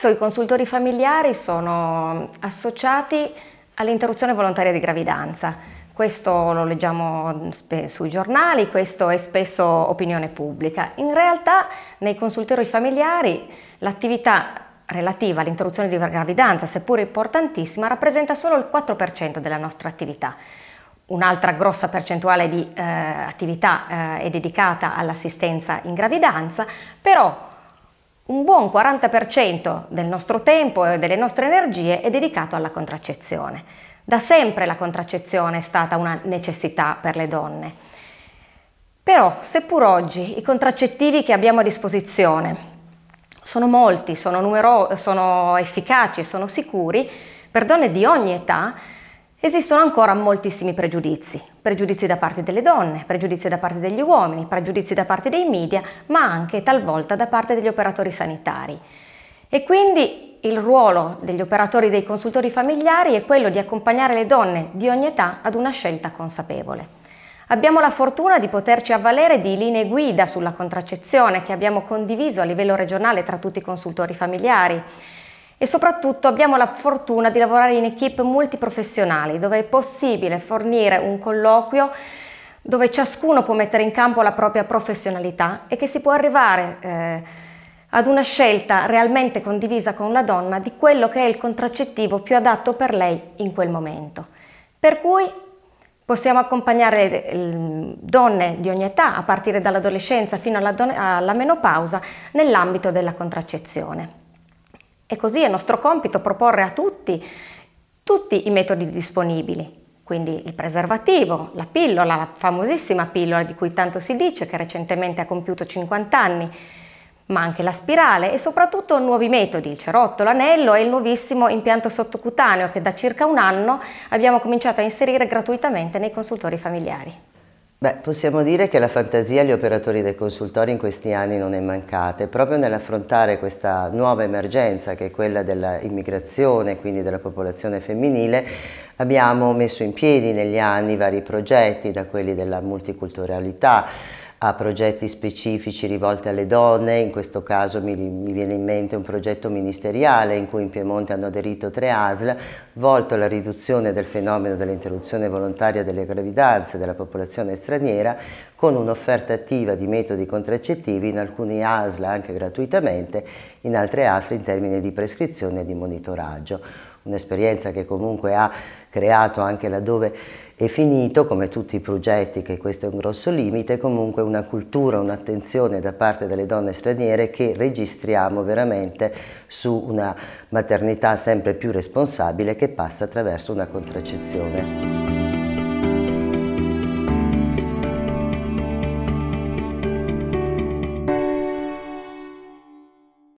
Spesso i consultori familiari sono associati all'interruzione volontaria di gravidanza. Questo lo leggiamo sui giornali, questo è spesso opinione pubblica. In realtà nei consultori familiari l'attività relativa all'interruzione di gravidanza, seppur importantissima, rappresenta solo il 4% della nostra attività. Un'altra grossa percentuale di eh, attività eh, è dedicata all'assistenza in gravidanza, però un buon 40% del nostro tempo e delle nostre energie è dedicato alla contraccezione. Da sempre la contraccezione è stata una necessità per le donne. Però, seppur oggi i contraccettivi che abbiamo a disposizione sono molti, sono, numero- sono efficaci, sono sicuri, per donne di ogni età, Esistono ancora moltissimi pregiudizi, pregiudizi da parte delle donne, pregiudizi da parte degli uomini, pregiudizi da parte dei media, ma anche talvolta da parte degli operatori sanitari. E quindi il ruolo degli operatori dei consultori familiari è quello di accompagnare le donne di ogni età ad una scelta consapevole. Abbiamo la fortuna di poterci avvalere di linee guida sulla contraccezione che abbiamo condiviso a livello regionale tra tutti i consultori familiari e soprattutto abbiamo la fortuna di lavorare in equip multiprofessionali dove è possibile fornire un colloquio dove ciascuno può mettere in campo la propria professionalità e che si può arrivare eh, ad una scelta realmente condivisa con la donna di quello che è il contraccettivo più adatto per lei in quel momento. Per cui possiamo accompagnare ehm, donne di ogni età, a partire dall'adolescenza fino alla, alla menopausa, nell'ambito della contraccezione. E così è nostro compito proporre a tutti tutti i metodi disponibili, quindi il preservativo, la pillola, la famosissima pillola di cui tanto si dice che recentemente ha compiuto 50 anni, ma anche la spirale e soprattutto nuovi metodi, il cerotto, l'anello e il nuovissimo impianto sottocutaneo che da circa un anno abbiamo cominciato a inserire gratuitamente nei consultori familiari. Beh, possiamo dire che la fantasia agli operatori del consultorio in questi anni non è mancata e proprio nell'affrontare questa nuova emergenza che è quella dell'immigrazione, quindi della popolazione femminile, abbiamo messo in piedi negli anni vari progetti, da quelli della multiculturalità, a progetti specifici rivolti alle donne, in questo caso mi, mi, viene in mente un progetto ministeriale in cui in Piemonte hanno aderito tre ASL, volto alla riduzione del fenomeno dell'interruzione volontaria delle gravidanze della popolazione straniera, con un'offerta attiva di metodi contraccettivi in alcuni ASL anche gratuitamente, in altre ASL in termini di prescrizione e di monitoraggio. Un'esperienza che comunque ha creato anche laddove è finito, come tutti i progetti, che questo è un grosso limite, comunque una cultura, un'attenzione da parte delle donne straniere che registriamo veramente su una maternità sempre più responsabile che passa attraverso una contraccezione.